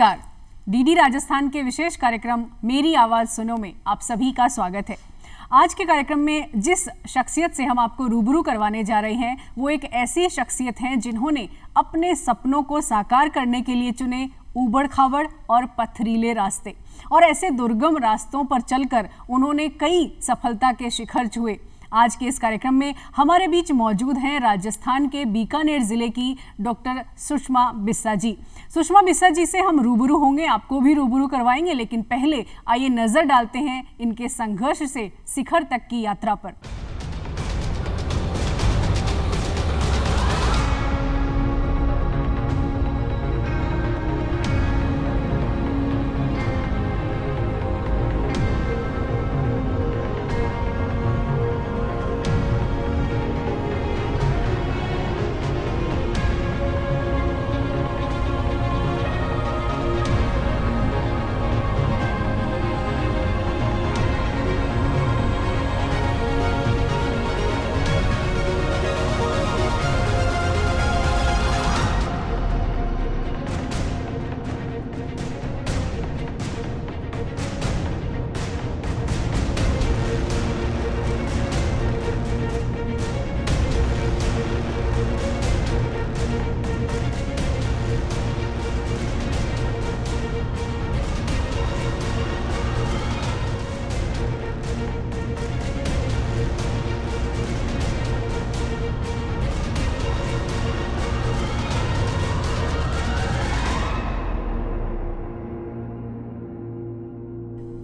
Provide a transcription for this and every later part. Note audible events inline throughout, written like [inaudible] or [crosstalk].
नमस्कार डीडी राजस्थान के विशेष कार्यक्रम मेरी आवाज़ सुनो में आप सभी का स्वागत है आज के कार्यक्रम में जिस शख्सियत से हम आपको रूबरू करवाने जा रहे हैं वो एक ऐसी शख्सियत हैं जिन्होंने अपने सपनों को साकार करने के लिए चुने ऊबड़ खाबड़ और पथरीले रास्ते और ऐसे दुर्गम रास्तों पर चलकर उन्होंने कई सफलता के शिखर छुए आज के इस कार्यक्रम में हमारे बीच मौजूद हैं राजस्थान के बीकानेर ज़िले की डॉक्टर सुषमा बिस्सा जी सुषमा बिस्सा जी से हम रूबरू होंगे आपको भी रूबरू करवाएंगे लेकिन पहले आइए नज़र डालते हैं इनके संघर्ष से शिखर तक की यात्रा पर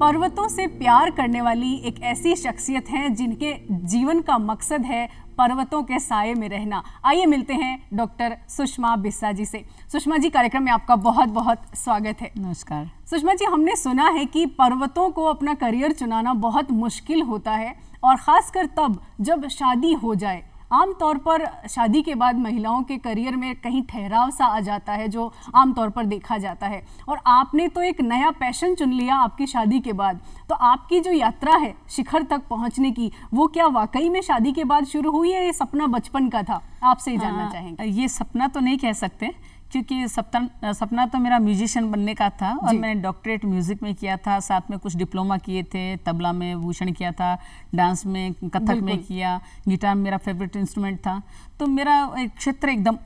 पर्वतों से प्यार करने वाली एक ऐसी शख्सियत हैं जिनके जीवन का मकसद है पर्वतों के साय में रहना आइए मिलते हैं डॉक्टर सुषमा बिस्सा जी से सुषमा जी कार्यक्रम में आपका बहुत बहुत स्वागत है नमस्कार सुषमा जी हमने सुना है कि पर्वतों को अपना करियर चुनाना बहुत मुश्किल होता है और ख़ासकर तब जब शादी हो जाए आमतौर पर शादी के बाद महिलाओं के करियर में कहीं ठहराव सा आ जाता है जो आमतौर पर देखा जाता है और आपने तो एक नया पैशन चुन लिया आपकी शादी के बाद तो आपकी जो यात्रा है शिखर तक पहुंचने की वो क्या वाकई में शादी के बाद शुरू हुई है ये सपना बचपन का था आपसे ही जानना हाँ, चाहेंगे ये सपना तो नहीं कह सकते क्योंकि सपना सपना तो मेरा म्यूजिशियन बनने का था और मैंने डॉक्टरेट म्यूजिक में किया था साथ में कुछ डिप्लोमा किए थे तबला में भूषण किया था डांस में कथक में किया गिटार मेरा फेवरेट इंस्ट्रूमेंट था तो मेरा एक क्षेत्र एकदम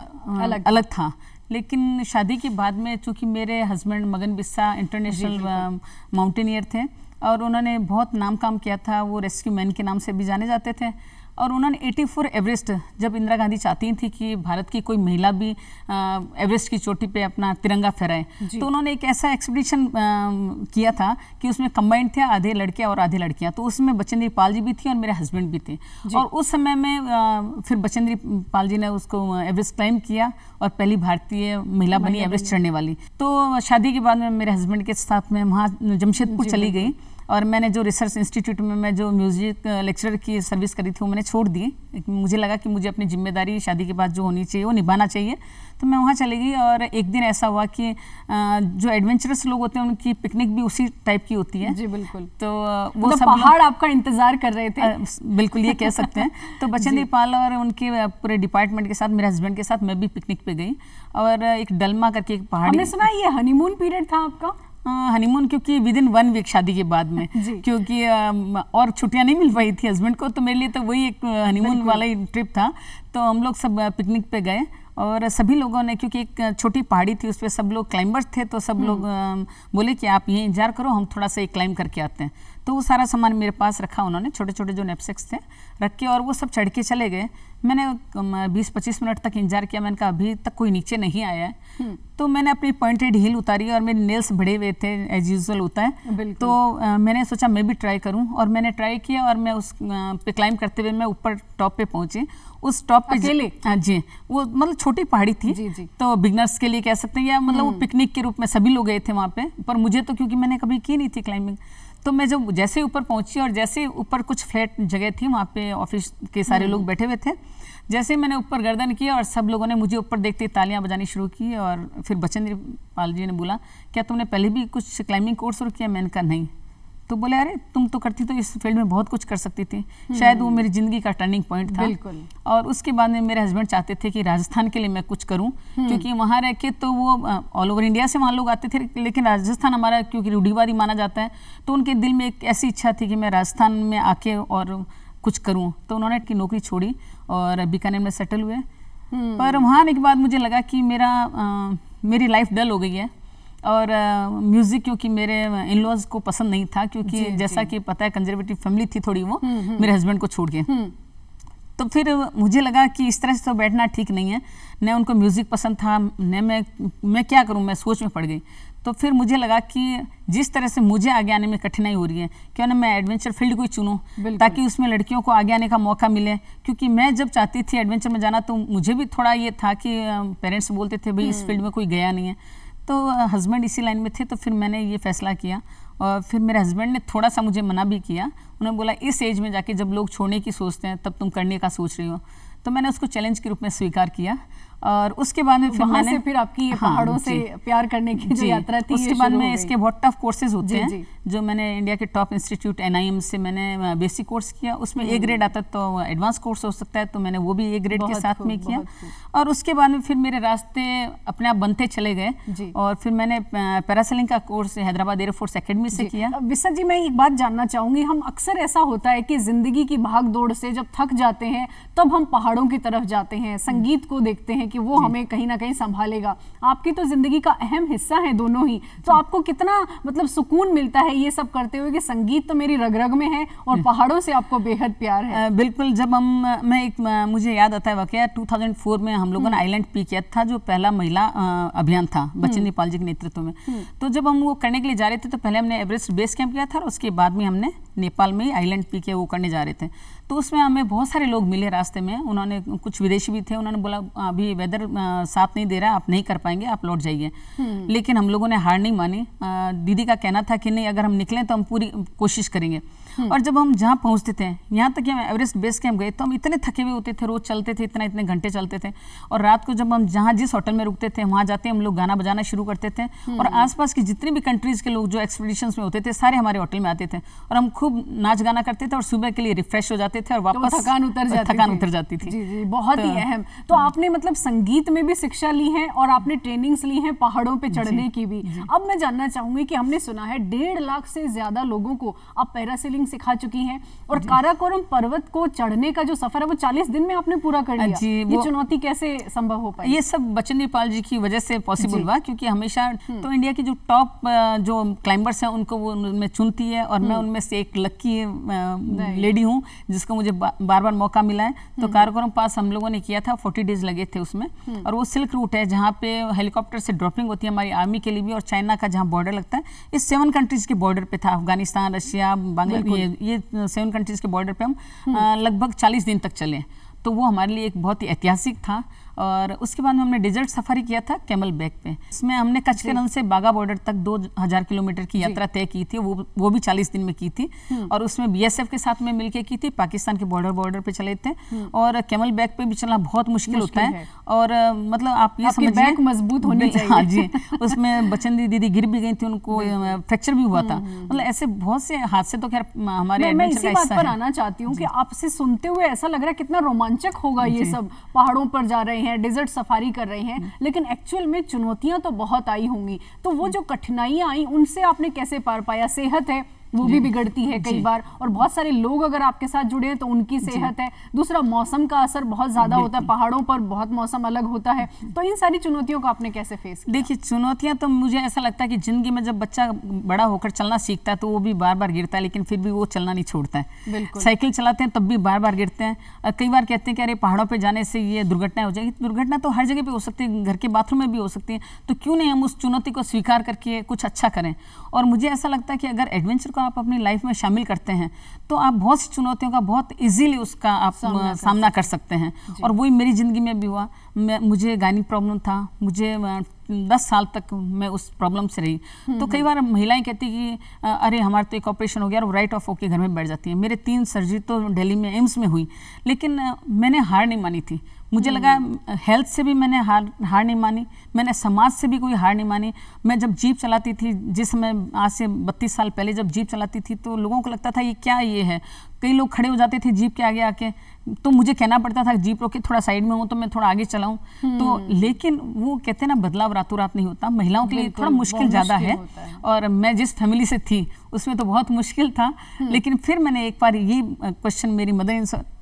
अलग अलग था लेकिन शादी के बाद में चूँकि मेरे हस्बैंड मगन बिस्सा इंटरनेशनल माउंटेनियर थे और उन्होंने बहुत नाम काम किया था वो रेस्क्यू मैन के नाम से भी जाने जाते थे और उन्होंने 84 एवरेस्ट जब इंदिरा गांधी चाहती थी कि भारत की कोई महिला भी एवरेस्ट की चोटी पे अपना तिरंगा फहराए तो उन्होंने एक ऐसा एक्सपीडिशन किया था कि उसमें कंबाइंड थे आधे लड़के और आधे लड़कियां तो उसमें बचेंद्री पाल जी भी थी और मेरे हस्बैंड भी थे और उस समय में फिर बचेंद्री पाल जी ने उसको एवरेस्ट क्लाइम किया और पहली भारतीय महिला बनी एवरेस्ट चढ़ने वाली तो शादी के बाद में मेरे हस्बैंड के साथ में वहाँ जमशेदपुर चली गई और मैंने जो रिसर्च इंस्टीट्यूट में मैं जो म्यूज़िक लेक्चर की सर्विस करी थी वो मैंने छोड़ दी मुझे लगा कि मुझे अपनी जिम्मेदारी शादी के बाद जो होनी चाहिए वो निभाना चाहिए तो मैं वहाँ चली गई और एक दिन ऐसा हुआ कि जो एडवेंचरस लोग होते हैं उनकी पिकनिक भी उसी टाइप की होती है जी बिल्कुल तो वो मतलब सब पहाड़ आपका इंतज़ार कर रहे थे बिल्कुल ये कह सकते हैं तो [laughs] बच्चन दीपाल और उनके पूरे डिपार्टमेंट के साथ मेरे हस्बैंड के साथ मैं भी पिकनिक पे गई और एक डलमा करके एक पहाड़ी सुना ये हनीमून पीरियड था आपका हनीमून क्योंकि विद इन वन वीक शादी के बाद में [laughs] क्योंकि और छुट्टियां नहीं मिल पाई थी हस्बैंड को तो मेरे लिए तो वही एक हनीमून वाला ही ट्रिप था तो हम लोग सब पिकनिक पे गए और सभी लोगों ने क्योंकि एक छोटी पहाड़ी थी उस पर सब लोग क्लाइंबर्स थे तो सब लोग हम्म। बोले कि आप यहीं इंतजार करो हम थोड़ा सा एक क्लाइंब करके आते हैं तो वो सारा सामान मेरे पास रखा उन्होंने छोटे छोटे जो नेपसेक्स थे रख के और वो सब चढ़ के चले गए मैंने 20-25 मिनट तक इंतजार किया मैंने कहा अभी तक कोई नीचे नहीं आया है हम्म। तो मैंने अपनी पॉइंटेड हील उतारी और मेरे नेल्स बड़े हुए थे एज यूजल होता है तो आ, मैंने सोचा मैं भी ट्राई करूं और मैंने ट्राई किया और मैं उस पे क्लाइम करते हुए मैं ऊपर टॉप पे पहुंची उस टॉप पे जी, हाँ जी वो मतलब छोटी पहाड़ी थी जी जी। तो बिगनर्स के लिए कह सकते हैं या मतलब वो पिकनिक हम्म। के रूप में सभी लोग गए थे वहाँ पे पर मुझे तो क्योंकि मैंने कभी की नहीं थी क्लाइंबिंग तो मैं जब जैसे ऊपर पहुंची और जैसे ऊपर कुछ फ्लैट जगह थी वहाँ पे ऑफिस के सारे हम्म। लोग बैठे हुए थे जैसे मैंने ऊपर गर्दन किया और सब लोगों ने मुझे ऊपर देखते ही तालियाँ बजानी शुरू की और फिर बचेंद्र पाल जी ने बोला क्या तुमने पहले भी कुछ क्लाइंबिंग कोर्स शुरू किया मैंने कहा नहीं तो बोले अरे तुम तो करती तो इस फील्ड में बहुत कुछ कर सकती थी शायद वो हम्म। मेरी ज़िंदगी का टर्निंग पॉइंट था बिल्कुल और उसके बाद में मेरे हस्बैंड चाहते थे कि राजस्थान के लिए मैं कुछ करूँ हम्म। क्योंकि वहाँ रह के तो वो ऑल ओवर इंडिया से वहाँ लोग आते थे लेकिन राजस्थान हमारा क्योंकि रूढ़ीवादी माना जाता है तो उनके दिल में एक ऐसी इच्छा थी कि मैं राजस्थान में आके और कुछ करूँ तो उन्होंने की नौकरी छोड़ी और बीकानेर में सेटल हुए हम्म। पर वहाँ आने के बाद मुझे लगा कि मेरा मेरी लाइफ डल हो गई है और म्यूज़िक uh, क्योंकि मेरे इन लॉज को पसंद नहीं था क्योंकि जी, जैसा जी. कि पता है कंजर्वेटिव फैमिली थी थोड़ी वो हम्म, हम्म। मेरे हस्बैंड को छोड़ के हम्म। तो फिर मुझे लगा कि इस तरह से तो बैठना ठीक नहीं है न उनको म्यूज़िक पसंद था न मैं मैं क्या करूँ मैं सोच में पड़ गई तो फिर मुझे लगा कि जिस तरह से मुझे आगे आने में कठिनाई हो रही है क्यों ना मैं एडवेंचर फील्ड को ही चुनूँ ताकि उसमें लड़कियों को आगे आने का मौका मिले क्योंकि मैं जब चाहती थी एडवेंचर में जाना तो मुझे भी थोड़ा ये था कि पेरेंट्स बोलते थे भाई इस फील्ड में कोई गया नहीं है तो हस्बैंड इसी लाइन में थे तो फिर मैंने ये फैसला किया और फिर मेरे हस्बैंड ने थोड़ा सा मुझे मना भी किया उन्होंने बोला इस एज में जाके जब लोग छोड़ने की सोचते हैं तब तुम करने का सोच रही हो तो मैंने उसको चैलेंज के रूप में स्वीकार किया और उसके बाद में फिर मैंने से फिर आपकी ये हाँ, पहाड़ों से प्यार करने की जो यात्रा थी उसके बाद में इसके बहुत टफ कोर्सेज होते जी, हैं जी. जो मैंने इंडिया के टॉप इंस्टीट्यूट एन से मैंने बेसिक कोर्स किया उसमें ए ग्रेड हम्म। आता तो एडवांस कोर्स हो सकता है तो मैंने वो भी ए ग्रेड के साथ में किया और उसके बाद में फिर मेरे रास्ते अपने आप बनते चले गए और फिर मैंने पैरासेलिंग का कोर्स हैदराबाद एयरफोर्स अकेडमी से किया विश्व जी मैं एक बात जानना चाहूंगी हम अक्सर ऐसा होता है कि ज़िंदगी की भाग दौड़ से जब थक जाते हैं तब हम पहाड़ों की तरफ जाते हैं संगीत को देखते हैं हैं कि वो हमें कहीं ना कहीं संभालेगा आपकी तो ज़िंदगी का अहम हिस्सा है दोनों ही तो आपको कितना मतलब सुकून मिलता है ये सब करते हुए कि संगीत तो मेरी रग रग में है और पहाड़ों से आपको बेहद प्यार है बिल्कुल जब हम मैं एक मुझे याद आता है वाकया टू में हम लोगों ने आईलैंड हम्म। पी किया था जो पहला महिला अभियान था हम्म। बच्चन नेपाल जी के नेतृत्व में हम्म। तो जब हम वो करने के लिए जा रहे थे तो पहले हमने एवरेस्ट बेस कैंप किया था और उसके बाद में हमने नेपाल में आइलैंड पी के वो करने जा रहे थे तो उसमें हमें बहुत सारे लोग मिले रास्ते में उन्होंने कुछ विदेशी भी थे उन्होंने बोला अभी वेदर साथ नहीं दे रहा आप नहीं कर पाएंगे आप लौट जाइए हम्म। लेकिन हम लोगों ने हार नहीं मानी दीदी का कहना था कि नहीं अगर हम निकलें तो हम पूरी कोशिश करेंगे हम्म। और जब हम जहाँ पहुँचते थे यहाँ तक हम एवरेस्ट बेस कैंप गए तो हम इतने थके हुए होते थे रोज चलते थे इतना इतने घंटे चलते थे और रात को जब हम जहाँ जिस होटल में रुकते थे वहाँ जाते हम लोग गाना बजाना शुरू करते थे और हम्म। आसपास की जितनी भी कंट्रीज़ के लोग जो एक्सपीडिशन में होते थे सारे हमारे होटल में आते थे और हम खूब नाच गाना करते थे और सुबह के लिए रिफ्रेश हो जाते थे और तो वापस थकान उतर जाती थकान उतर जाती थी बहुत तो ही अहम तो हम्म। आपने मतलब संगीत में भी शिक्षा ली है और आपने ट्रेनिंग्स ली है पहाड़ों पर चढ़ने की भी अब मैं जानना चाहूंगी कि हमने सुना है डेढ़ लाख से ज्यादा लोगों को आप पैरासिलिंग सिखा चुकी हैं और काराकोरम पर्वत को चढ़ने का जो सफर है वो चालीस दिन में आपने पूरा कर लिया जी ये चुनौती कैसे संभव हो पाई ये सब बचन पाल जी की वजह से पॉसिबल हुआ क्योंकि हमेशा हम्म। तो इंडिया की जो टॉप जो क्लाइंबर्स हैं उनको वो उनमें चुनती है और मैं हम्म। उनमें से एक लक्की लेडी हूँ जिसको मुझे बार बार मौका मिला है तो हम्म। काराकोरम पास हम लोगों ने किया था फोर्टी डेज लगे थे उसमें और वो सिल्क रूट है जहाँ पे हेलीकॉप्टर से ड्रॉपिंग होती है हमारी आर्मी के लिए भी और चाइना का जहाँ बॉर्डर लगता है इस सेवन कंट्रीज के बॉर्डर पे था अफगानिस्तान रशिया बांग्लादेश ये ये सेवन कंट्रीज के बॉर्डर पे हम लगभग चालीस दिन तक चले तो वो हमारे लिए एक बहुत ही ऐतिहासिक था और उसके बाद में हमने डेजर्ट सफारी किया था कैमल बैग पे इसमें हमने कच्छ के नल से बागा बॉर्डर तक दो हज़ार किलोमीटर की यात्रा तय की थी वो वो भी चालीस दिन में की थी हम्म। और उसमें बीएसएफ के साथ में मिलके की थी पाकिस्तान के बॉर्डर बॉर्डर पे चले थे हम्म। और कैमल बैग पे भी चलना बहुत मुश्किल होता है और मतलब आप ये बैग मजबूत होने चाहिए हाँ उसमें बचन दीदी गिर भी गई थी उनको फ्रैक्चर भी हुआ था हम्म, मतलब ऐसे बहुत से हादसे तो खैर हमारे आना चाहती हूँ कि आपसे सुनते हुए ऐसा लग रहा है कितना रोमांचक होगा ये सब पहाड़ों पर जा रहे हैं हैं डिजर्ट सफारी कर रहे हैं लेकिन एक्चुअल में चुनौतियां तो बहुत आई होंगी तो वो जो कठिनाइयां आई उनसे आपने कैसे पार पाया सेहत है वो भी बिगड़ती है कई बार और बहुत सारे लोग अगर आपके साथ जुड़े हैं तो उनकी सेहत है दूसरा मौसम का असर बहुत ज़्यादा होता है पहाड़ों पर बहुत मौसम अलग होता है तो इन सारी चुनौतियों को आपने कैसे फेस देखिए चुनौतियां तो मुझे ऐसा लगता है कि ज़िंदगी में जब बच्चा बड़ा होकर चलना सीखता है तो वो भी बार बार गिरता है लेकिन फिर भी वो चलना नहीं छोड़ता है साइकिल चलाते हैं तब भी बार बार गिरते हैं कई बार कहते हैं कि अरे पहाड़ों पर जाने से ये दुर्घटना हो जाएगी दुर्घटना तो हर जगह पर हो सकती है घर के बाथरूम में भी हो सकती है तो क्यों नहीं हम उस चुनौती को स्वीकार करके कुछ अच्छा करें और मुझे ऐसा लगता है कि अगर एडवेंचर को आप अपनी लाइफ में शामिल करते हैं तो आप बहुत सी चुनौतियों का बहुत इजीली उसका आप सामना, सामना कर सकते हैं और वही मेरी ज़िंदगी में भी हुआ मुझे गायनिक प्रॉब्लम था मुझे दस साल तक मैं उस प्रॉब्लम से रही तो हम्म, कई हम्म। बार महिलाएं कहती कि अरे हमारा तो एक ऑपरेशन हो गया और राइट ऑफ होके घर में बैठ जाती हैं मेरे तीन सर्जरी तो दिल्ली में एम्स में हुई लेकिन मैंने हार नहीं मानी थी मुझे लगा हेल्थ हम्म। से भी मैंने हार हार नहीं मानी मैंने समाज से भी कोई हार नहीं मानी मैं जब जीप चलाती थी जिस समय आज से बत्तीस साल पहले जब जीप चलाती थी तो लोगों को लगता था ये क्या ये है कई लोग खड़े हो जाते थे जीप के आगे आके तो मुझे कहना पड़ता था जीप रोके थोड़ा साइड में हो तो मैं थोड़ा आगे चलाऊं तो हम्म। लेकिन वो कहते हैं ना बदलाव रातों रात नहीं होता महिलाओं के लिए थोड़ा मुश्किल ज़्यादा है।, है और मैं जिस फैमिली से थी उसमें तो बहुत मुश्किल था हम्म। लेकिन फिर मैंने एक बार ये क्वेश्चन मेरी मदर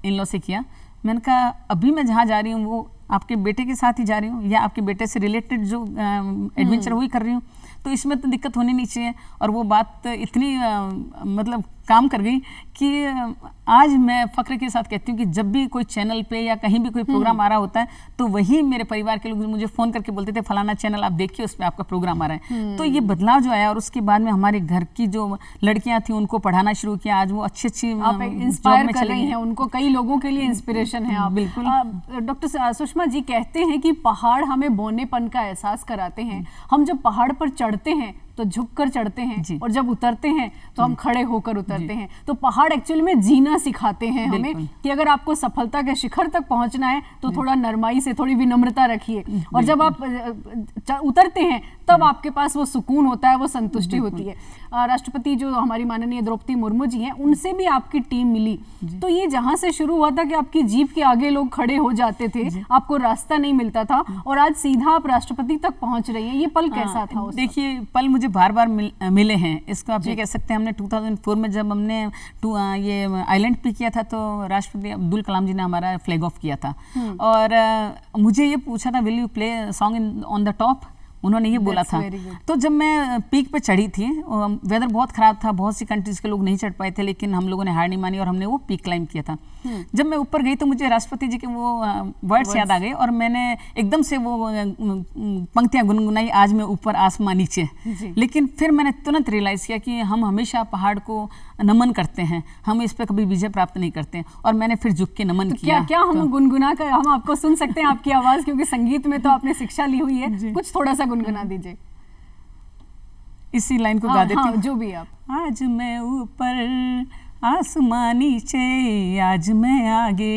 इन लॉ से किया मैंने कहा अभी मैं जहाँ जा रही हूँ वो आपके बेटे के साथ ही जा रही हूँ या आपके बेटे से रिलेटेड जो एडवेंचर हम्म। वही कर रही हूँ तो इसमें तो दिक्कत होनी नहीं चाहिए और वो बात इतनी आ, मतलब काम कर गई कि आज मैं फ़ख्र के साथ कहती हूँ कि जब भी कोई चैनल पे या कहीं भी कोई हम्म। प्रोग्राम आ रहा होता है तो वही मेरे परिवार के लोग मुझे फ़ोन करके बोलते थे फलाना चैनल आप देखिए उस पर आपका प्रोग्राम आ रहा है हम्म। तो ये बदलाव जो आया और उसके बाद में हमारे घर की जो लड़कियां थी उनको पढ़ाना शुरू किया आज वो अच्छी अच्छी इंस्पायर कर रही हैं उनको कई लोगों के लिए इंस्पिरेशन हम्म, है आप बिल्कुल डॉक्टर सुषमा जी कहते हैं कि पहाड़ हमें बोनेपन का एहसास कराते हैं हम जब पहाड़ पर चढ़ते हैं तो झुक कर चढ़ते हैं और जब उतरते हैं तो हम खड़े होकर उतरते हैं तो पहाड़ एक्चुअल में जीना सिखाते हैं हमें कि अगर आपको सफलता के शिखर तक पहुंचना है तो थोड़ा नरमाई से थोड़ी विनम्रता रखिए और जब आप उतरते हैं तब आपके पास वो सुकून होता है वो संतुष्टि होती है राष्ट्रपति जो हमारी माननीय द्रौपदी मुर्मू जी हैं उनसे भी आपकी टीम मिली तो ये जहाँ से शुरू हुआ था कि आपकी जीप के आगे लोग खड़े हो जाते थे आपको रास्ता नहीं मिलता था और आज सीधा आप राष्ट्रपति तक पहुँच रही है ये पल हाँ, कैसा था देखिए पल मुझे बार बार मिले हैं इसको आप ये कह सकते हैं हमने टू में जब हमने ये आईलैंड पे किया था तो राष्ट्रपति अब्दुल कलाम जी ने हमारा फ्लैग ऑफ किया था हम्म। और मुझे ये पूछा था will you play song in on the top उन्होंने ये बोला था तो जब मैं पीक पे चढ़ी थी वेदर बहुत ख़राब था बहुत सी कंट्रीज़ के लोग नहीं चढ़ पाए थे लेकिन हम लोगों ने हार नहीं मानी और हमने वो पीक क्लाइंब किया था हम्म। जब मैं ऊपर गई तो मुझे राष्ट्रपति जी के वो वर्ड्स याद आ गए और मैंने एकदम से वो पंक्तियाँ गुनगुनाई आज मैं ऊपर आसमान नीचे लेकिन फिर मैंने तुरंत रियलाइज़ किया कि हम हमेशा पहाड़ को नमन करते हैं हम इस पर कभी विजय प्राप्त नहीं करते और मैंने फिर झुक के नमन तो किया क्या क्या हम तो गुनगुना कर हम आपको सुन सकते हैं आपकी आवाज़ क्योंकि संगीत में तो आपने शिक्षा ली हुई है कुछ थोड़ा सा गुनगुना दीजिए इसी लाइन को गा हाँ, देती हाँ, हूँ जो भी आप आज मैं ऊपर आसमान नीचे आज मैं आगे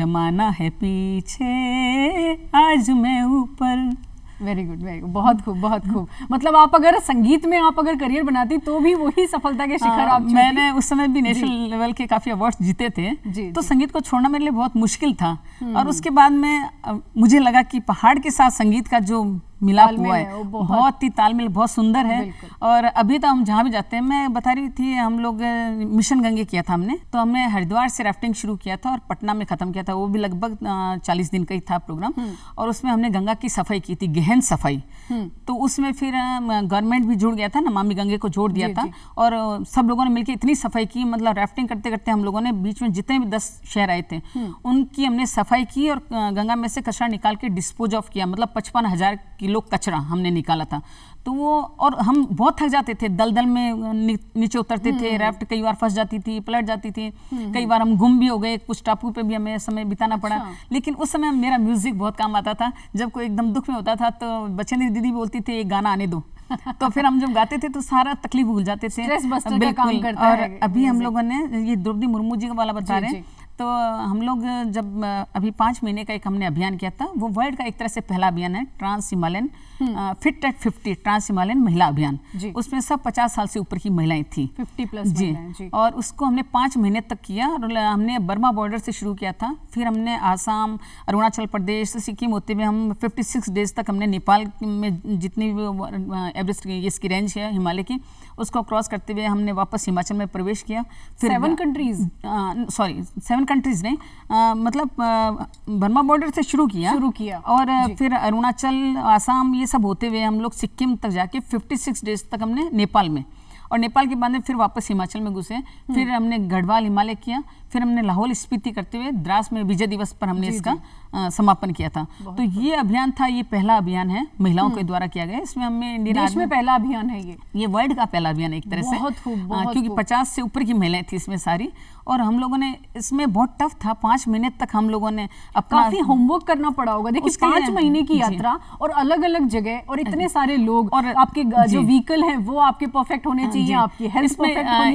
जमाना है पीछे आज मैं ऊपर वेरी गुड वेरी गुड बहुत खूब बहुत हाँ। खूब मतलब आप अगर संगीत में आप अगर करियर बनाती तो भी वही सफलता के शिखर आप मैंने उस समय भी नेशनल लेवल के काफ़ी अवार्ड्स जीते थे जी, तो जी. संगीत को छोड़ना मेरे लिए बहुत मुश्किल था और हम्म। उसके बाद में मुझे लगा कि पहाड़ के साथ संगीत का जो मिलाप हुआ है बहुत, बहुत ही तालमेल बहुत सुंदर है और अभी तो हम जहाँ भी जाते हैं मैं बता रही थी हम लोग मिशन गंगे किया था हमने तो हमने हरिद्वार से राफ्टिंग शुरू किया था और पटना में ख़त्म किया था वो भी लगभग चालीस दिन का ही था प्रोग्राम हम्म। और उसमें हमने गंगा की सफाई की थी गहन सफाई हम्म। तो उसमें फिर गवर्नमेंट भी जुड़ गया था नमामि गंगे को जोड़ दिया था और सब लोगों ने मिलकर इतनी सफाई की मतलब राफ्टिंग करते करते हम लोगों ने बीच में जितने भी दस शहर आए थे हम्म। उनकी हमने सफाई की और गंगा में से कचरा निकाल के डिस्पोज ऑफ किया मतलब पचपन हज़ार की किलो कचरा हमने निकाला था तो वो और हम बहुत थक जाते थे दलदल में नि, नीचे उतरते थे रैफ्ट हम्म। कई बार फंस जाती थी पलट जाती थी हम्म। कई बार हम गुम भी हो गए कुछ टापू पे भी हमें समय बिताना पड़ा अच्छा। लेकिन उस समय मेरा म्यूजिक बहुत काम आता था जब कोई एकदम दुख में होता था तो बचेंद्री दीदी बोलती थी एक गाना आने दो [laughs] तो फिर हम जब गाते थे तो सारा तकलीफ भूल जाते थे काम करता और है अभी हम लोगों ने ये द्रौपदी मुर्मू जी का वाला बता रहे हैं तो हम लोग जब अभी पाँच महीने का एक हमने अभियान किया था वो वर्ल्ड का एक तरह से पहला अभियान है trans Himalayan fit at fifty trans Himalayan महिला अभियान उसमें सब पचास साल से ऊपर की महिलाएं थी फिफ्टी प्लस जी, जी और उसको हमने पांच महीने तक किया और हमने बर्मा बॉर्डर से शुरू किया था फिर हमने आसाम अरुणाचल प्रदेश सिक्किम होते हुए हम फिफ्टी सिक्स डेज तक हमने नेपाल में जितनी भी एवरेस्ट इसकी रेंज है हिमालय की उसको क्रॉस करते हुए हमने वापस हिमाचल में प्रवेश किया फिर seven countries sorry seven countries ने मतलब बर्मा बॉर्डर से शुरू किया शुरू किया और फिर अरुणाचल आसाम ये सब होते हुए हम लोग सिक्किम तक जाके 56 डेज तक हमने नेपाल में और नेपाल के बाद में फिर वापस हिमाचल में घुसे फिर हमने गढ़वाल हिमालय किया फिर हमने लाहौल स्पीति करते हुए द्रास में विजय दिवस पर हमने इसका समापन किया था तो ये अभियान था ये पहला अभियान है महिलाओं के हम्म। द्वारा किया गया इसमें हमें देश में पहला अभियान है ये ये वर्ल्ड का पहला अभियान है एक तरह से बहुत खूब क्योंकि पचास से ऊपर की महिलाएं थी इसमें सारी और हम लोगों ने इसमें बहुत टफ था पांच महीने तक हम लोगों ने अपना काफी होमवर्क करना पड़ा होगा देखिए पांच महीने की यात्रा और अलग अलग जगह और इतने सारे लोग और आपके जो व्हीकल है वो आपके परफेक्ट होने हाँ, चाहिए आपकी हेल्थ इसमें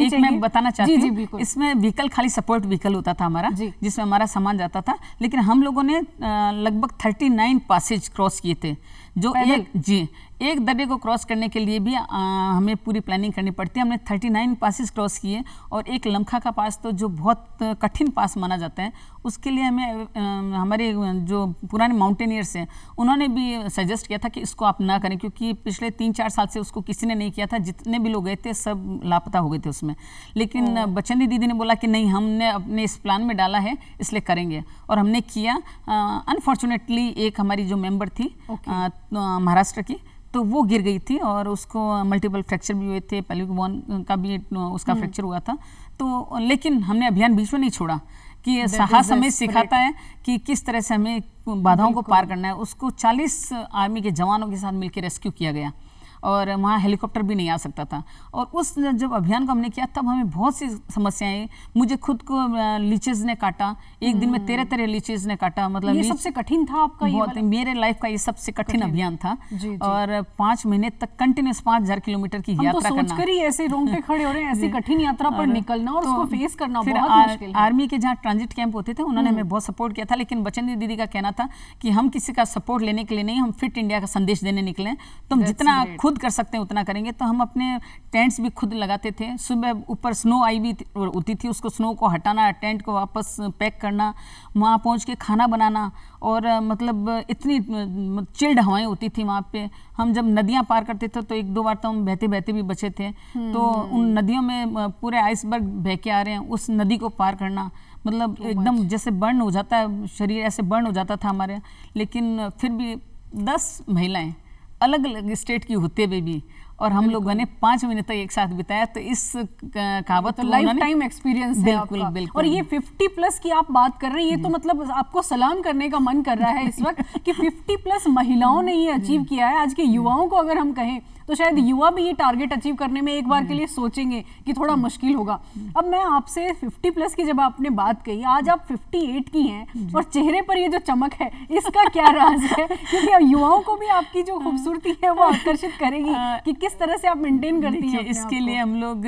एक मैं बताना चाहती हूँ इसमें व्हीकल खाली सपोर्ट व्हीकल होता था हमारा जिसमें हमारा सामान जाता था लेकिन हम लोगों ने लगभग थर्टी नाइन पासेज क्रॉस किए थे जो पैदल? एक जी एक दबे को क्रॉस करने के लिए भी आ, हमें पूरी प्लानिंग करनी पड़ती है हमने 39 पासिस क्रॉस किए और एक लम्खा का पास तो जो बहुत कठिन पास माना जाता है उसके लिए हमें आ, हमारे जो पुराने माउंटेनियर्स हैं उन्होंने भी सजेस्ट किया था कि इसको आप ना करें क्योंकि पिछले तीन चार साल से उसको किसी ने नहीं किया था जितने भी लोग गए थे सब लापता हो गए थे उसमें लेकिन बचंदी दीदी ने बोला कि नहीं हमने अपने इस प्लान में डाला है इसलिए करेंगे और हमने किया अनफॉर्चुनेटली एक हमारी जो मेम्बर थी महाराष्ट्र की तो वो गिर गई थी और उसको मल्टीपल फ्रैक्चर भी हुए थे पहले बोन का भी उसका फ्रैक्चर हम्म। हुआ था तो लेकिन हमने अभियान बीच में नहीं छोड़ा कि साहस हमें सिखाता है कि किस तरह से हमें बाधाओं को पार करना है उसको 40 आर्मी के जवानों के साथ मिलकर रेस्क्यू किया गया और वहाँ हेलीकॉप्टर भी नहीं आ सकता था और उस जब अभियान को हमने किया तब हमें बहुत सी समस्याएं मुझे खुद को लीचेज ने काटा एक दिन में हम्म। तेरह तेरह लीचेज ने काटा मतलब ये सबसे कठिन था आपका बहुत मेरे लाइफ का ये सबसे कठिन अभियान था जी, जी। और पाँच महीने तक कंटिन्यूस पाँच हजार किलोमीटर की तो यात्रा तो करना ही ऐसे रोंगटे [laughs] खड़े हो रहे हैं ऐसी कठिन यात्रा पर निकलना और तो उसको फेस करना बहुत मुश्किल आर्मी के जहाँ ट्रांजिट कैंप होते थे उन्होंने हम्म। हमें बहुत सपोर्ट किया था लेकिन बचन दीदी का कहना था कि हम किसी का सपोर्ट लेने के लिए नहीं हम फिट इंडिया का संदेश देने निकले तुम तो जितना खुद खुद कर सकते हैं उतना करेंगे तो हम अपने टेंट्स भी खुद लगाते थे सुबह ऊपर स्नो आई भी होती थी उसको स्नो को हटाना टेंट को वापस पैक करना वहाँ पहुँच के खाना बनाना और मतलब इतनी चिल्ड हवाएं होती थी वहाँ पे हम जब नदियाँ पार करते थे तो एक दो बार तो हम बहते बहते भी बचे थे तो हम्म। उन नदियों में पूरे आइसबर्ग बह के आ रहे हैं उस नदी को पार करना मतलब एकदम जैसे बर्न हो जाता है शरीर ऐसे बर्न हो जाता था हमारे लेकिन फिर भी दस महिलाएं अलग अलग स्टेट की होते हुए भी और हम लोगों ने पांच महीने तक एक साथ बिताया तो इस कहावत तो लाइफ टाइम एक्सपीरियंस है बिल्कुल बिल्कुल और ये फिफ्टी प्लस की आप बात कर रहे हैं ये तो मतलब आपको सलाम करने का मन कर रहा है इस वक्त कि फिफ्टी [laughs] प्लस महिलाओं ने ये अचीव किया है आज के युवाओं को अगर हम कहें तो शायद हम्म। युवा भी ये टारगेट अचीव करने में एक बार के हम्म। लिए सोचेंगे कि थोड़ा मुश्किल होगा अब मैं आपसे 50 प्लस की जब आपने बात कही आज आप 58 की हैं और चेहरे पर ये जो चमक है इसका क्या राज है क्योंकि युवाओं को भी आपकी जो हाँ। खूबसूरती है वो आकर्षित करेगी हाँ। कि किस तरह से आप मेंटेन करती हैं इसके लिए हम लोग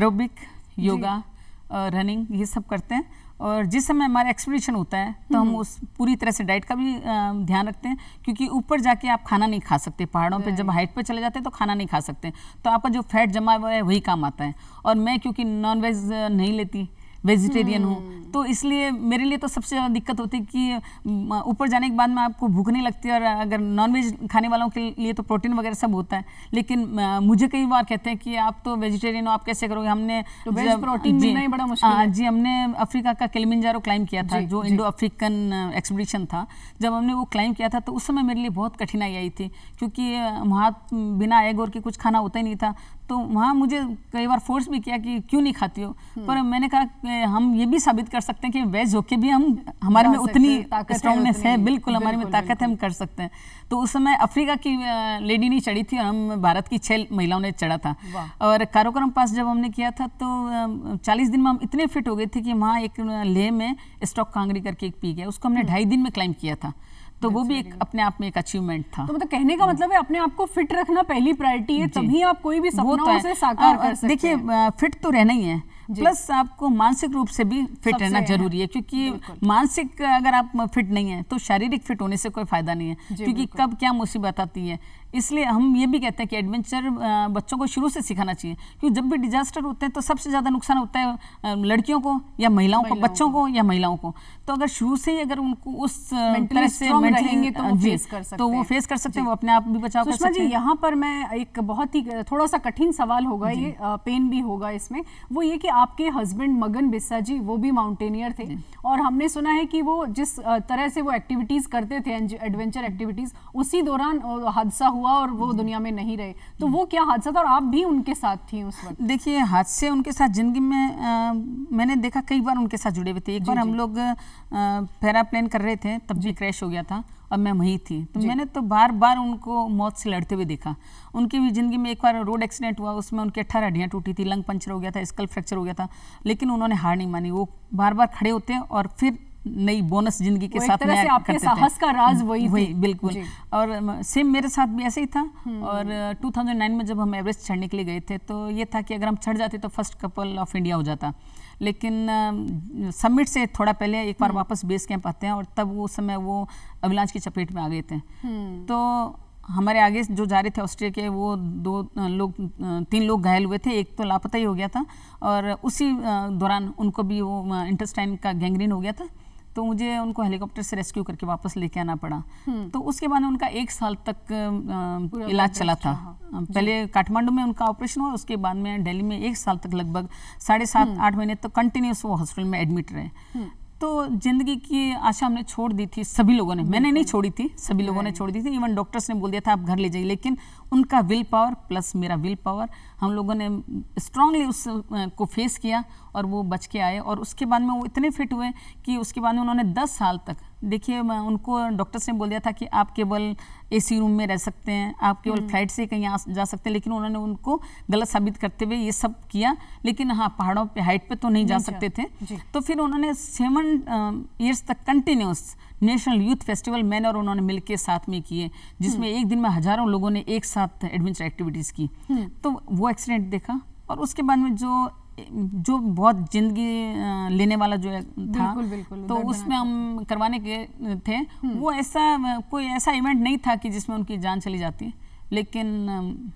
एरोबिक योगा रनिंग ये सब करते हैं और जिस समय हमारा एक्सप्रेशन होता है तो हम हम्म। उस पूरी तरह से डाइट का भी ध्यान रखते हैं क्योंकि ऊपर जाके आप खाना नहीं खा सकते पहाड़ों पे जब हाइट पे चले जाते हैं तो खाना नहीं खा सकते तो आपका जो फैट जमा हुआ है वही काम आता है और मैं क्योंकि वेज नहीं लेती वेजिटेरियन हूँ हम्म। तो इसलिए मेरे लिए तो सबसे ज़्यादा दिक्कत होती है कि ऊपर जाने के बाद में आपको भूखने लगती और अगर नॉनवेज खाने वालों के लिए तो प्रोटीन वगैरह सब होता है लेकिन मुझे कई बार कहते हैं कि आप तो वेजिटेरियन हो आप कैसे करोगे हमने तो प्रोटीन मिलना ही बड़ा मुश्किल हाँ, है जी हमने अफ्रीका का किलिमंजारो क्लाइम किया था जो इंडो अफ्रीकन एक्सपीडिशन था जब हमने वो क्लाइम किया था तो उस समय मेरे लिए बहुत कठिनाई आई थी क्योंकि वहाँ बिना एग और के कुछ खाना होता ही नहीं था तो वहाँ मुझे कई बार फोर्स भी किया कि क्यों नहीं खाती हो हम्म। पर मैंने कहा कि हम ये भी साबित कर सकते हैं कि वेज होके भी हम हमारे में उतनी स्ट्रांगनेस है, बिल्कुल हमारे में ताकत है हम कर सकते हैं तो उस समय अफ्रीका की लेडी नहीं चढ़ी थी और हम भारत की छः महिलाओं ने चढ़ा था और कारोक्रम पास जब हमने किया था तो चालीस दिन में हम इतने फिट हो गए थे कि वहाँ एक लेह में स्टॉक कांगड़ी करके एक पी गया उसको हमने हम्म। ढाई दिन में क्लाइम किया था तो वो भी एक अपने आप में एक अचीवमेंट था तो मतलब कहने का मतलब है अपने आप को फिट रखना पहली प्रायोरिटी है तभी आप कोई भी तो सपना उसे साकार कर सकते देखिए फिट तो रहना ही है प्लस आपको मानसिक रूप से भी फिट रहना जरूरी है क्योंकि मानसिक अगर आप फिट नहीं है तो शारीरिक फिट होने से कोई फायदा नहीं है क्योंकि कब क्या मुसीबत आती है इसलिए हम ये भी कहते हैं कि एडवेंचर बच्चों को शुरू से सिखाना चाहिए क्योंकि जब भी डिजास्टर होते हैं तो सबसे ज़्यादा नुकसान होता है लड़कियों को या महिलाओं को बच्चों को या महिलाओं को तो अगर शुरू से ही अगर उनको उस तरह से रहेंगे तो वो फेस कर सकते तो वो फेस कर सकते हैं वो अपने आप भी बचाव कर सकते हैं यहाँ पर मैं एक बहुत ही थोड़ा सा कठिन सवाल होगा ये पेन भी होगा इसमें वो ये कि आपके हस्बैंड मगन बिस्सा जी वो भी माउंटेनियर थे और हमने सुना है कि वो जिस तरह से वो एक्टिविटीज़ करते थे एडवेंचर एक्टिविटीज़ उसी दौरान हादसा हुआ हुआ और वो हम्म। दुनिया में नहीं रहे तो हम्म। वो क्या हादसा था और आप भी उनके साथ थी उस वक्त देखिए हादसे उनके साथ जिंदगी में आ, मैंने देखा कई बार उनके साथ जुड़े हुए थे एक बार हम लोग पैराप्लेन कर रहे थे तब भी क्रैश हो गया था और मैं वहीं थी तो मैंने तो बार बार उनको मौत से लड़ते हुए देखा उनकी भी ज़िंदगी में एक बार रोड एक्सीडेंट हुआ उसमें उनकी अट्ठारह हड्डियाँ टूटी थी लंग पंचर हो गया था स्कल फ्रैक्चर हो गया था लेकिन उन्होंने हार नहीं मानी वो बार बार खड़े होते और फिर नई बोनस जिंदगी के साथ में आपके साहस का राज वही वही बिल्कुल और सेम मेरे साथ भी ऐसे ही था हम्म। और 2009 में जब हम एवरेस्ट चढ़ने के लिए गए थे तो ये था कि अगर हम चढ़ जाते तो फर्स्ट कपल ऑफ इंडिया हो जाता लेकिन समिट से थोड़ा पहले एक बार हम्म। वापस बेस कैंप आते हैं और तब उस समय वो अविलांश की चपेट में आ गए थे हम्म। तो हमारे आगे जो जा रहे थे ऑस्ट्रिया के वो दो लोग तीन लोग घायल हुए थे एक तो लापता ही हो गया था और उसी दौरान उनको भी वो इंटेस्टाइन का गैंग्रीन हो गया था तो मुझे उनको हेलीकॉप्टर से रेस्क्यू करके वापस लेके आना पड़ा हम्म। तो उसके बाद उनका एक साल तक इलाज चला था अच्छा, हाँ। पहले काठमांडू में उनका ऑपरेशन हुआ उसके बाद में दिल्ली में एक साल तक लगभग साढ़े सात हम्म। आठ महीने तक तो कंटिन्यूस वो हॉस्पिटल में एडमिट रहे हम्म। तो ज़िंदगी की आशा हमने छोड़ दी थी सभी लोगों ने मैंने नहीं छोड़ी थी सभी लोगों ने छोड़ दी थी इवन डॉक्टर्स ने बोल दिया था आप घर ले जाइए लेकिन उनका विल पावर प्लस मेरा विल पावर हम लोगों ने स्ट्रांगली उस को फेस किया और वो बच के आए और उसके बाद में वो इतने फिट हुए कि उसके बाद में उन्होंने दस साल तक देखिए उनको डॉक्टर्स ने बोल दिया था कि आप केवल एसी रूम में रह सकते हैं आप केवल फ्लाइट हम्म। से कहीं आ, जा सकते हैं लेकिन उन्होंने उनको गलत साबित करते हुए ये सब किया लेकिन हाँ पहाड़ों पे हाइट पे तो नहीं जा सकते थे तो फिर उन्होंने सेवन ईयर्स तक कंटिन्यूस नेशनल यूथ फेस्टिवल मैंने और उन्होंने मिलकर साथ में किए जिसमें हम्म। एक दिन में हजारों लोगों ने एक साथ एडवेंचर एक्टिविटीज़ की हम्म। तो वो एक्सीडेंट देखा और उसके बाद में जो जो बहुत जिंदगी लेने वाला जो था बिल्कुल, बिल्कुल, तो उसमें हम करवाने के थे हम्म। वो ऐसा कोई ऐसा इवेंट नहीं था कि जिसमें उनकी जान चली जाती लेकिन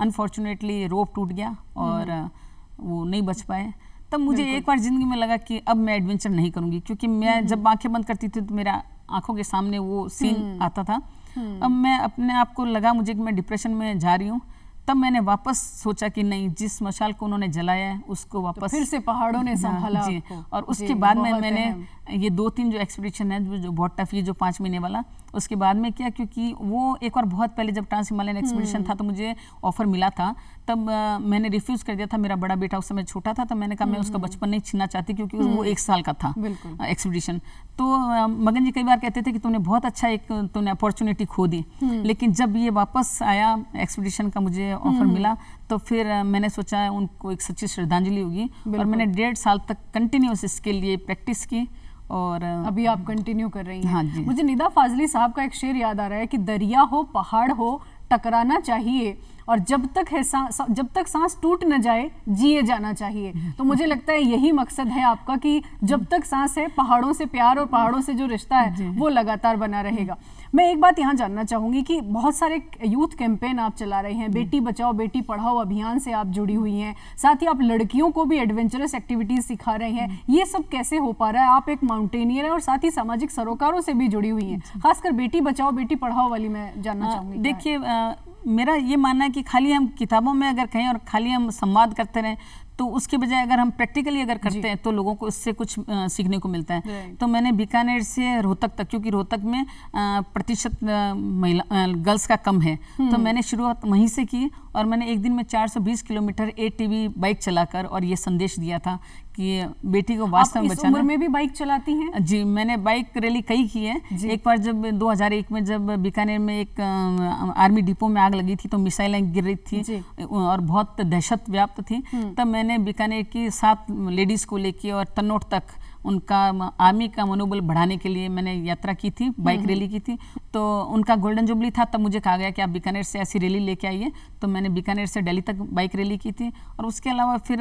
अनफॉर्चुनेटली रोप टूट गया और हम्म। वो नहीं बच पाए तब मुझे एक बार ज़िंदगी में लगा कि अब मैं एडवेंचर नहीं करूँगी क्योंकि मैं हम्म। जब आंखें बंद करती थी तो मेरा आंखों के सामने वो सीन आता था अब मैं अपने आप को लगा मुझे कि मैं डिप्रेशन में जा रही हूँ तब मैंने वापस सोचा कि नहीं जिस मशाल को उन्होंने जलाया है उसको तो वापस तो फिर से पहाड़ों ने हाँ, संभाला जी और उसके बाद में मैंने ये दो तीन जो एक्सपीडिशन है जो बहुत टफ ये जो पाँच महीने वाला उसके बाद में किया क्योंकि वो एक बार बहुत पहले जब ट्रांस हिमालयन एक्सपीडिशन था तो मुझे ऑफर मिला था तब आ, मैंने रिफ्यूज़ कर दिया था मेरा बड़ा बेटा उस समय छोटा था तो मैंने कहा मैं उसका हम्म। बचपन नहीं छीनना चाहती क्योंकि वो हम्म। एक साल का था एक्सपीडिशन तो मगन जी कई बार कहते थे कि तुमने बहुत अच्छा एक तुमने अपॉर्चुनिटी खो दी हम्म। लेकिन जब ये वापस आया एक्सपीडिशन का मुझे ऑफर मिला तो फिर मैंने सोचा उनको एक सच्ची श्रद्धांजलि होगी और मैंने डेढ़ साल तक कंटिन्यूस इसके लिए प्रैक्टिस की और अभी आप कंटिन्यू कर रही हैं हाँ जी मुझे निदा फाजली साहब का एक शेर याद आ रहा है कि दरिया हो पहाड़ हो टकराना चाहिए और जब तक है सा, जब तक सांस टूट न जाए जिए जाना चाहिए तो मुझे लगता है यही मकसद है आपका कि जब तक सांस है पहाड़ों से प्यार और पहाड़ों से जो रिश्ता है वो लगातार बना रहेगा मैं एक बात यहाँ जानना चाहूँगी कि बहुत सारे यूथ कैंपेन आप चला रहे हैं बेटी बचाओ बेटी पढ़ाओ अभियान से आप जुड़ी हुई हैं साथ ही आप लड़कियों को भी एडवेंचरस एक्टिविटीज सिखा रहे हैं ये सब कैसे हो पा रहा है आप एक माउंटेनियर है और साथ ही सामाजिक सरोकारों से भी जुड़ी हुई हैं खासकर बेटी बचाओ बेटी पढ़ाओ वाली मैं जानना चाहूंगी देखिए मेरा ये मानना है कि खाली हम किताबों में अगर कहें और खाली हम संवाद करते रहें तो उसके बजाय अगर हम प्रैक्टिकली अगर करते हैं तो लोगों को इससे कुछ आ, सीखने को मिलता है तो मैंने बीकानेर से रोहतक तक क्योंकि रोहतक में आ, प्रतिशत महिला गर्ल्स का कम है तो मैंने शुरुआत वहीं से की और मैंने एक दिन में 420 किलोमीटर ए टीवी बाइक चलाकर और ये संदेश दिया था कि बेटी को वास्तव में बचाना उम्र में भी बाइक चलाती हैं जी मैंने बाइक रैली कई की है एक बार जब 2001 में जब बीकानेर में एक आर्मी डिपो में आग लगी थी तो मिसाइलें गिर रही थी और बहुत दहशत व्याप्त थी तब मैंने मैंने बीकानेर की सात लेडीज़ को लेके और तन्नोट तक उनका आर्मी का मनोबल बढ़ाने के लिए मैंने यात्रा की थी हम्म, बाइक हम्म। रैली की थी तो उनका गोल्डन जुबली था तब मुझे कहा गया कि आप बीकानेर से ऐसी रैली लेके आइए तो मैंने बीकानेर से दिल्ली तक बाइक रैली की थी और उसके अलावा फिर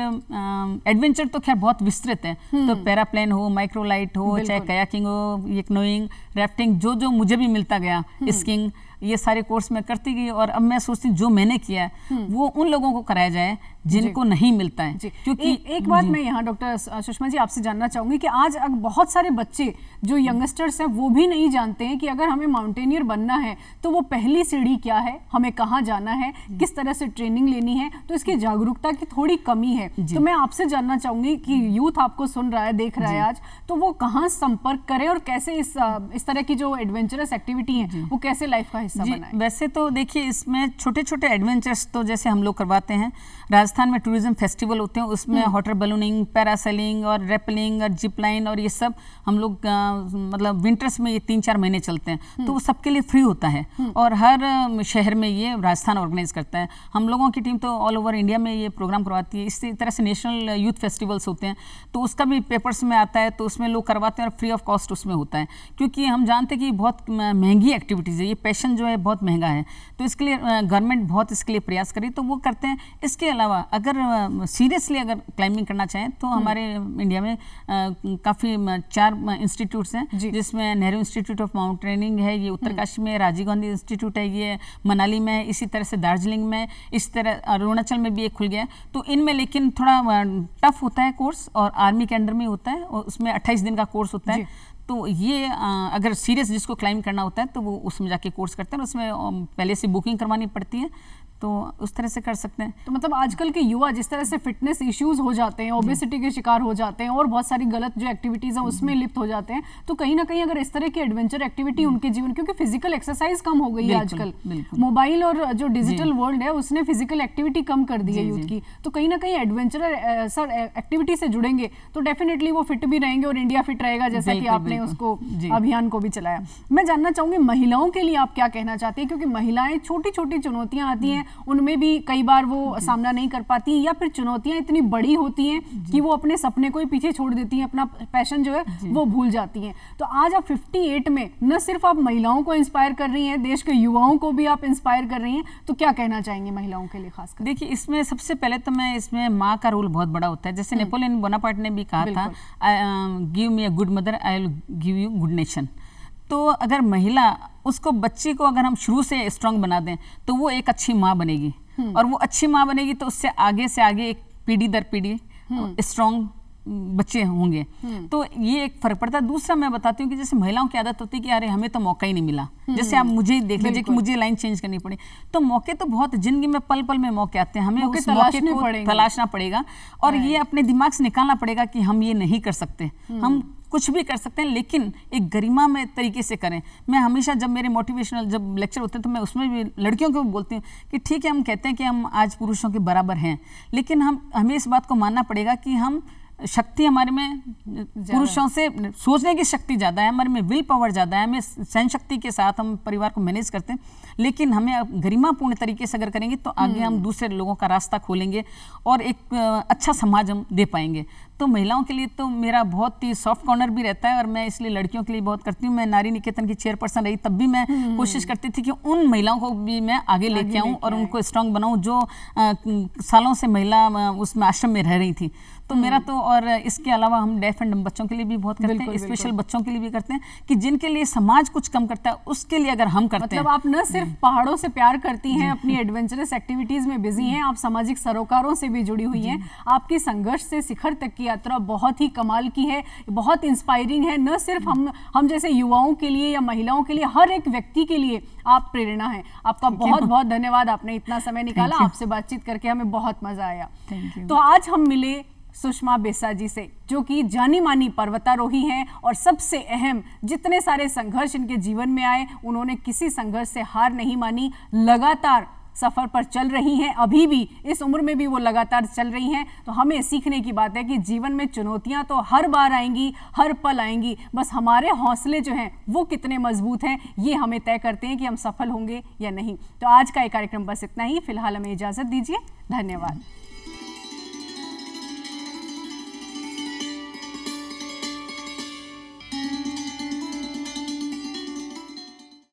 एडवेंचर तो खैर बहुत विस्तृत है तो हम्म। पैराप्लेन हो माइक्रोलाइट हो चाहे कयाकिंग हो यकनोइंग राफ्टिंग जो जो मुझे भी मिलता गया स्किंग ये सारे कोर्स मैं करती गई और अब मैं सोचती जो मैंने किया है वो उन लोगों को कराया जाए जिनको नहीं मिलता है क्योंकि ए, एक बात मैं यहाँ डॉक्टर सुषमा जी आपसे जानना चाहूंगी कि आज अगर बहुत सारे बच्चे जो यंगस्टर्स हैं वो भी नहीं जानते हैं कि अगर हमें माउंटेनियर बनना है तो वो पहली सीढ़ी क्या है हमें कहाँ जाना है किस तरह से ट्रेनिंग लेनी है तो इसकी जागरूकता की थोड़ी कमी है तो मैं आपसे जानना चाहूंगी कि यूथ आपको सुन रहा है देख रहा है आज तो वो कहाँ संपर्क करे और कैसे इस इस तरह की जो एडवेंचरस एक्टिविटी है वो कैसे लाइफ का हिस्सा बनाए वैसे तो देखिए इसमें छोटे छोटे एडवेंचर्स तो जैसे हम लोग करवाते हैं राज राजस्थान में टूरिज्म फेस्टिवल होते हैं उसमें हम्म। हॉटर बलूनिंग पैरासेलिंग और रेपलिंग और जिपलाइन और ये सब हम लोग मतलब विंटर्स में ये तीन चार महीने चलते हैं तो हम्म। वो सबके लिए फ्री होता है हम्म। और हर शहर में ये राजस्थान ऑर्गेनाइज करता है हम लोगों की टीम तो ऑल ओवर इंडिया में ये प्रोग्राम करवाती है इसी तरह से नेशनल यूथ फेस्टिवल्स होते हैं तो उसका भी पेपर्स में आता है तो उसमें लोग करवाते हैं और फ्री ऑफ कॉस्ट उसमें होता है क्योंकि हम जानते हैं कि बहुत महंगी एक्टिविटीज़ है ये पैशन जो है बहुत महंगा है तो इसके लिए गवर्नमेंट बहुत इसके लिए प्रयास करी तो वो करते हैं इसके अलावा अगर सीरियसली अगर क्लाइंबिंग करना चाहें तो हम्म। हमारे इंडिया में काफ़ी चार इंस्टीट्यूट्स हैं जिसमें नेहरू इंस्टीट्यूट ऑफ माउंटेनिंग है ये हम्म। उत्तरकाशी में राजीव गांधी इंस्टीट्यूट है ये मनाली में इसी तरह से दार्जिलिंग में इस तरह अरुणाचल में भी एक खुल गया है तो इनमें लेकिन थोड़ा टफ होता है कोर्स और आर्मी के अंडर में होता है और उसमें अट्ठाईस दिन का कोर्स होता है तो ये आ, अगर सीरियस जिसको क्लाइम करना होता है तो वो उसमें जाके कोर्स करते हैं उसमें पहले से बुकिंग करवानी पड़ती है तो उस तरह से कर सकते हैं तो मतलब आजकल के युवा जिस तरह से फिटनेस इश्यूज हो जाते हैं ओबेसिटी के शिकार हो जाते हैं और बहुत सारी गलत जो एक्टिविटीज़ हैं उसमें लिप्त हो जाते हैं तो कहीं ना कहीं अगर इस तरह की एडवेंचर एक्टिविटी उनके जीवन क्योंकि फिजिकल एक्सरसाइज कम हो गई है आजकल मोबाइल और जो डिजिटल वर्ल्ड है उसने फिजिकल एक्टिविटी कम कर दी है यूथ की तो कहीं ना कहीं एडवेंचर सर एक्टिविटी से जुड़ेंगे तो डेफिनेटली वो फिट भी रहेंगे और इंडिया फिट रहेगा जैसा कि आपने उसको अभियान को भी चलाया मैं जानना चाहूंगी महिलाओं के लिए आप क्या कहना चाहते हैं क्योंकि महिलाएं छोटी छोटी चुनौतियां आती हैं उनमें भी कई बार वो सामना नहीं कर पाती या फिर चुनौतियां इतनी बड़ी होती हैं कि वो अपने सपने को ही पीछे छोड़ देती हैं अपना पैशन जो है वो भूल जाती हैं तो आज आप फिफ्टी में न सिर्फ आप महिलाओं को इंस्पायर कर रही हैं देश के युवाओं को भी आप इंस्पायर कर रही हैं तो क्या कहना चाहेंगे महिलाओं के लिए खासकर देखिए इसमें सबसे पहले तो मैं इसमें माँ का रोल बहुत बड़ा होता है जैसे हम्म। नेपोलियन बोनापार्ट ने भी कहा था give me a good mother I will give you good nation तो अगर महिला उसको बच्ची को अगर हम शुरू से स्ट्रांग बना दें तो वो एक अच्छी माँ बनेगी हम्म। और वो अच्छी माँ बनेगी तो उससे आगे से आगे एक पीढ़ी दर पीढ़ी स्ट्रांग हम्म। बच्चे होंगे हम्म। तो ये एक फर्क पड़ता है दूसरा मैं बताती हूँ कि जैसे महिलाओं की आदत होती है कि अरे हमें तो मौका ही नहीं मिला जैसे आप मुझे ही देख लीजिए कि मुझे लाइन चेंज करनी पड़ी तो मौके तो बहुत जिंदगी में पल पल में मौके आते हैं हमें उस मौके को तलाशना पड़ेगा और ये अपने दिमाग से निकालना पड़ेगा कि हम ये नहीं कर सकते हम कुछ भी कर सकते हैं लेकिन एक गरिमा में तरीके से करें मैं हमेशा जब मेरे मोटिवेशनल जब लेक्चर होते हैं तो मैं उसमें भी लड़कियों को बोलती हूँ कि ठीक है हम कहते हैं कि हम आज पुरुषों के बराबर हैं लेकिन हम हमें इस बात को मानना पड़ेगा कि हम शक्ति हमारे में पुरुषों से सोचने की शक्ति ज़्यादा है हमारे में विल पावर ज़्यादा है हमें सहन शक्ति के साथ हम परिवार को मैनेज करते हैं लेकिन हमें गरिमापूर्ण तरीके से अगर करेंगे तो आगे हम हम्म। दूसरे लोगों का रास्ता खोलेंगे और एक अच्छा समाज हम दे पाएंगे तो महिलाओं के लिए तो मेरा बहुत ही सॉफ्ट कॉर्नर भी रहता है और मैं इसलिए लड़कियों के लिए बहुत करती हूँ मैं नारी निकेतन की चेयरपर्सन रही तब भी मैं हम्म। कोशिश करती थी कि उन महिलाओं को भी मैं आगे लेके आऊँ और उनको स्ट्रांग बनाऊँ जो सालों से महिला उसमें आश्रम में रह रही थी तो मेरा हम्म। तो और इसके अलावा हम डेफ एंड बच्चों के लिए भी बहुत करते हैं स्पेशल बच्चों के लिए भी करते हैं कि जिनके लिए समाज कुछ कम करता है उसके लिए अगर हम करते मतलब हैं आप न सिर्फ पहाड़ों से प्यार करती हैं अपनी एडवेंचरस एक्टिविटीज में बिजी हैं आप सामाजिक सरोकारों से भी जुड़ी हुई हैं आपकी संघर्ष से शिखर तक की यात्रा बहुत ही कमाल की है बहुत इंस्पायरिंग है न सिर्फ हम हम जैसे युवाओं के लिए या महिलाओं के लिए हर एक व्यक्ति के लिए आप प्रेरणा है आपका बहुत बहुत धन्यवाद आपने इतना समय निकाला आपसे बातचीत करके हमें बहुत मजा आया तो आज हम मिले सुषमा बेसा जी से जो कि जानी मानी पर्वतारोही हैं और सबसे अहम जितने सारे संघर्ष इनके जीवन में आए उन्होंने किसी संघर्ष से हार नहीं मानी लगातार सफ़र पर चल रही हैं अभी भी इस उम्र में भी वो लगातार चल रही हैं तो हमें सीखने की बात है कि जीवन में चुनौतियां तो हर बार आएंगी हर पल आएंगी बस हमारे हौसले जो हैं वो कितने मजबूत हैं ये हमें तय करते हैं कि हम सफल होंगे या नहीं तो आज का ये कार्यक्रम बस इतना ही फिलहाल हमें इजाज़त दीजिए धन्यवाद